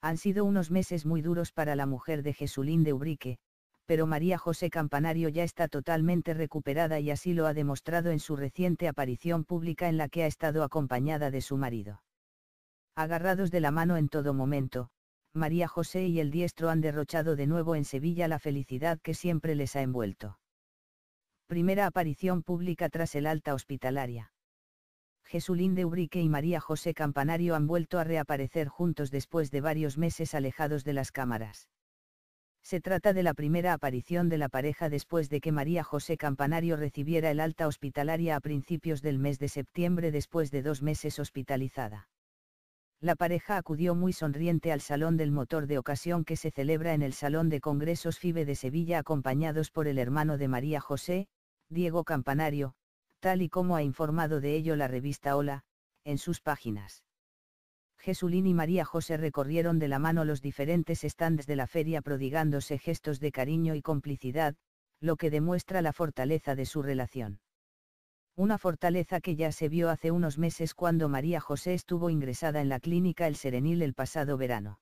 Han sido unos meses muy duros para la mujer de Jesulín de Ubrique, pero María José Campanario ya está totalmente recuperada y así lo ha demostrado en su reciente aparición pública en la que ha estado acompañada de su marido. Agarrados de la mano en todo momento, María José y el diestro han derrochado de nuevo en Sevilla la felicidad que siempre les ha envuelto. Primera aparición pública tras el alta hospitalaria. Jesulín de Ubrique y María José Campanario han vuelto a reaparecer juntos después de varios meses alejados de las cámaras. Se trata de la primera aparición de la pareja después de que María José Campanario recibiera el alta hospitalaria a principios del mes de septiembre después de dos meses hospitalizada. La pareja acudió muy sonriente al Salón del Motor de Ocasión que se celebra en el Salón de Congresos FIBE de Sevilla acompañados por el hermano de María José, Diego Campanario, tal y como ha informado de ello la revista Hola, en sus páginas. Jesulín y María José recorrieron de la mano los diferentes stands de la feria prodigándose gestos de cariño y complicidad, lo que demuestra la fortaleza de su relación. Una fortaleza que ya se vio hace unos meses cuando María José estuvo ingresada en la clínica El Serenil el pasado verano.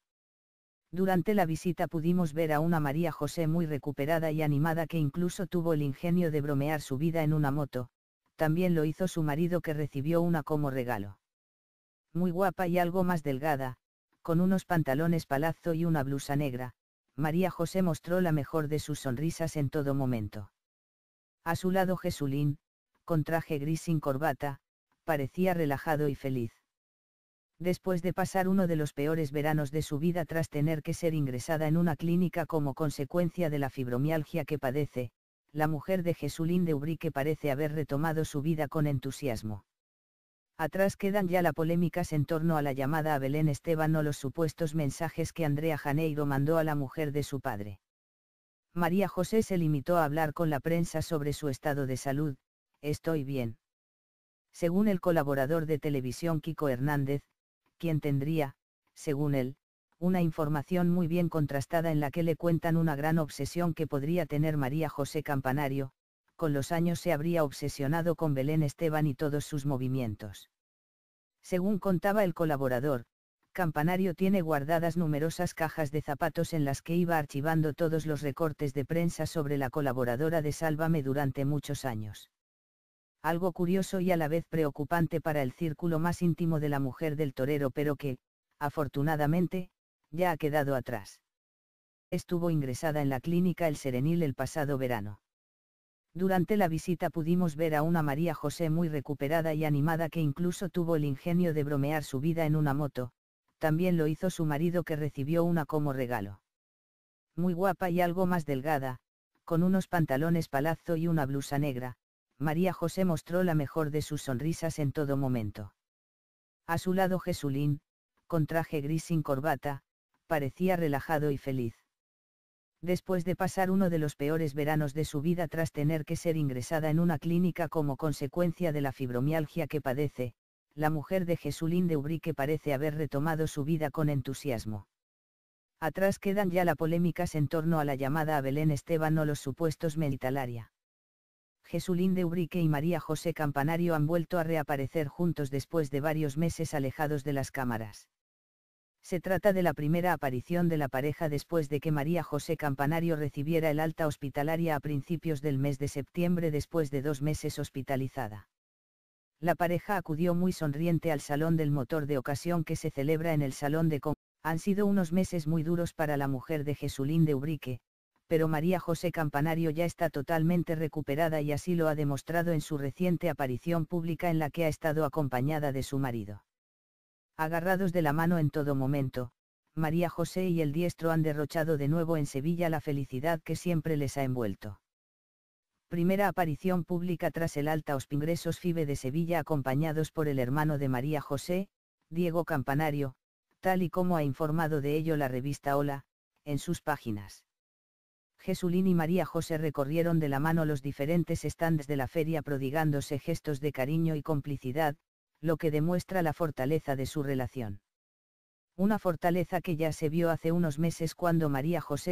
Durante la visita pudimos ver a una María José muy recuperada y animada que incluso tuvo el ingenio de bromear su vida en una moto, también lo hizo su marido que recibió una como regalo. Muy guapa y algo más delgada, con unos pantalones palazo y una blusa negra, María José mostró la mejor de sus sonrisas en todo momento. A su lado Jesulín, con traje gris sin corbata, parecía relajado y feliz. Después de pasar uno de los peores veranos de su vida tras tener que ser ingresada en una clínica como consecuencia de la fibromialgia que padece, la mujer de Jesulín de Ubrique parece haber retomado su vida con entusiasmo. Atrás quedan ya las polémicas en torno a la llamada a Belén Esteban o los supuestos mensajes que Andrea Janeiro mandó a la mujer de su padre. María José se limitó a hablar con la prensa sobre su estado de salud, estoy bien. Según el colaborador de televisión Kiko Hernández, quien tendría, según él, una información muy bien contrastada en la que le cuentan una gran obsesión que podría tener María José Campanario, con los años se habría obsesionado con Belén Esteban y todos sus movimientos. Según contaba el colaborador, Campanario tiene guardadas numerosas cajas de zapatos en las que iba archivando todos los recortes de prensa sobre la colaboradora de Sálvame durante muchos años. Algo curioso y a la vez preocupante para el círculo más íntimo de la mujer del torero, pero que, afortunadamente, ya ha quedado atrás. Estuvo ingresada en la clínica El Serenil el pasado verano. Durante la visita pudimos ver a una María José muy recuperada y animada que incluso tuvo el ingenio de bromear su vida en una moto, también lo hizo su marido que recibió una como regalo. Muy guapa y algo más delgada, con unos pantalones palazzo y una blusa negra, María José mostró la mejor de sus sonrisas en todo momento. A su lado Jesulín, con traje gris sin corbata, parecía relajado y feliz. Después de pasar uno de los peores veranos de su vida tras tener que ser ingresada en una clínica como consecuencia de la fibromialgia que padece, la mujer de Jesulín de Ubrique parece haber retomado su vida con entusiasmo. Atrás quedan ya las polémicas en torno a la llamada a Belén Esteban o los supuestos Melitalaria. Jesulín de Ubrique y María José Campanario han vuelto a reaparecer juntos después de varios meses alejados de las cámaras. Se trata de la primera aparición de la pareja después de que María José Campanario recibiera el alta hospitalaria a principios del mes de septiembre después de dos meses hospitalizada. La pareja acudió muy sonriente al Salón del Motor de Ocasión que se celebra en el Salón de Con. Han sido unos meses muy duros para la mujer de Jesulín de Ubrique, pero María José Campanario ya está totalmente recuperada y así lo ha demostrado en su reciente aparición pública en la que ha estado acompañada de su marido. Agarrados de la mano en todo momento, María José y el diestro han derrochado de nuevo en Sevilla la felicidad que siempre les ha envuelto. Primera aparición pública tras el alta Ingresos FIBE de Sevilla acompañados por el hermano de María José, Diego Campanario, tal y como ha informado de ello la revista Hola, en sus páginas. Jesulín y María José recorrieron de la mano los diferentes stands de la feria prodigándose gestos de cariño y complicidad, lo que demuestra la fortaleza de su relación. Una fortaleza que ya se vio hace unos meses cuando María José